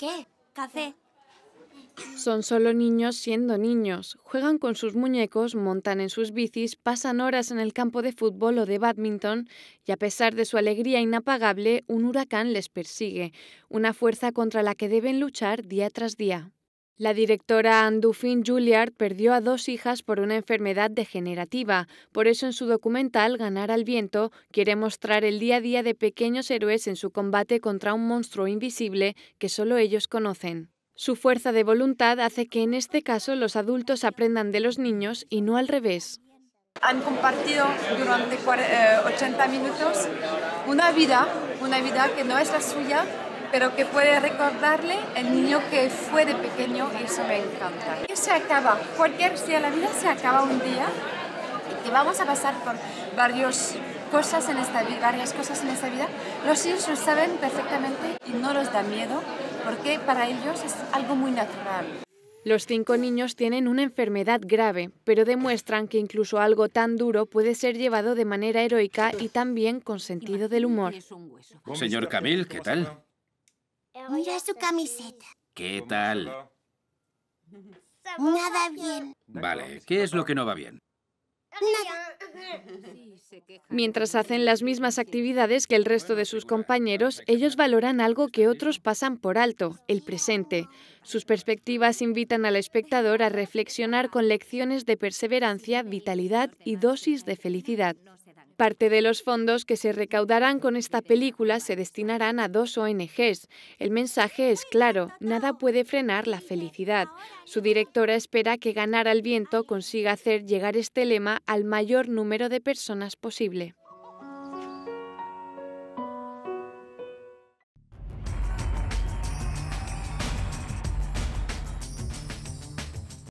¿Qué? ¿Café? Son solo niños siendo niños. Juegan con sus muñecos, montan en sus bicis, pasan horas en el campo de fútbol o de badminton y a pesar de su alegría inapagable, un huracán les persigue, una fuerza contra la que deben luchar día tras día. La directora Andufin Juilliard perdió a dos hijas por una enfermedad degenerativa. Por eso en su documental Ganar al viento quiere mostrar el día a día de pequeños héroes en su combate contra un monstruo invisible que solo ellos conocen. Su fuerza de voluntad hace que en este caso los adultos aprendan de los niños y no al revés. Han compartido durante 80 eh, minutos una vida, una vida que no es la suya, pero que puede recordarle el niño que fue de pequeño y eso me encanta. y se acaba, cualquier a la vida se acaba un día y vamos a pasar por varios cosas en esta vida, varias cosas en esta vida, los hijos lo saben perfectamente y no los da miedo porque para ellos es algo muy natural. Los cinco niños tienen una enfermedad grave, pero demuestran que incluso algo tan duro puede ser llevado de manera heroica y también con sentido del humor. Señor Camil, ¿qué tal? Mira su camiseta. ¿Qué tal? Nada bien. Vale, ¿qué es lo que no va bien? Mientras hacen las mismas actividades que el resto de sus compañeros, ellos valoran algo que otros pasan por alto, el presente. Sus perspectivas invitan al espectador a reflexionar con lecciones de perseverancia, vitalidad y dosis de felicidad. Parte de los fondos que se recaudarán con esta película se destinarán a dos ONGs. El mensaje es claro, nada puede frenar la felicidad. Su directora espera que Ganar al Viento consiga hacer llegar este lema al mayor número de personas posible.